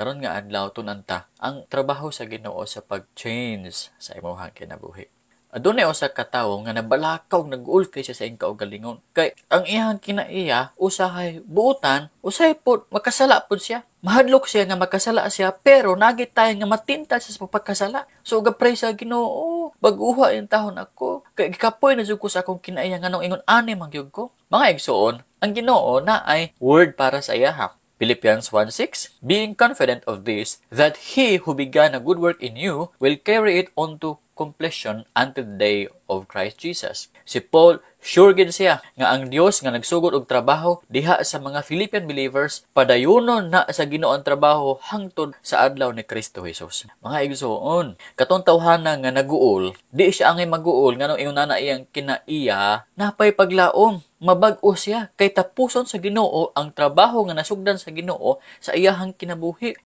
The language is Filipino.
Karon nga adlaw tunanta ang trabaho sa Ginoo sa pag-change sa imong kinabuhi. Adunay usa ka tawo nga nabalakaw nag-ulkay siya sa iyang kaugalingon. Kay ang iyang kinaiya usahay buutan, usahay pod makasala pod siya. Mahadlok siya nga makasala siya pero nagit tayo nga matinta siya sa pagkasala. So gapray sa Ginoo, oh, baguha in tahon ako. Kay gikapoy na jud sa akong kinaiya nga nung ingon ani man ko. Mga igsoon, ang Ginoo na ay word para sa iya ha. Philippians 1:6 Being confident of this that he who began a good work in you will carry it on to completion until the day of Christ Jesus. Si Paul, sure gid siya nga ang Dios nga nagsugod og trabaho diha sa mga Philippian believers padayunon na sa Ginoong trabaho hangtod sa adlaw ni Kristo Jesus. Mga igsoon, katong tawhana nga naguol, di siya angay maguol nganong iyon na iyang kinaiya napay paglaom mabag-o siya kay tapuson sa Ginoo ang trabaho nga nasugdan sa Ginoo sa iyahang kinabuhi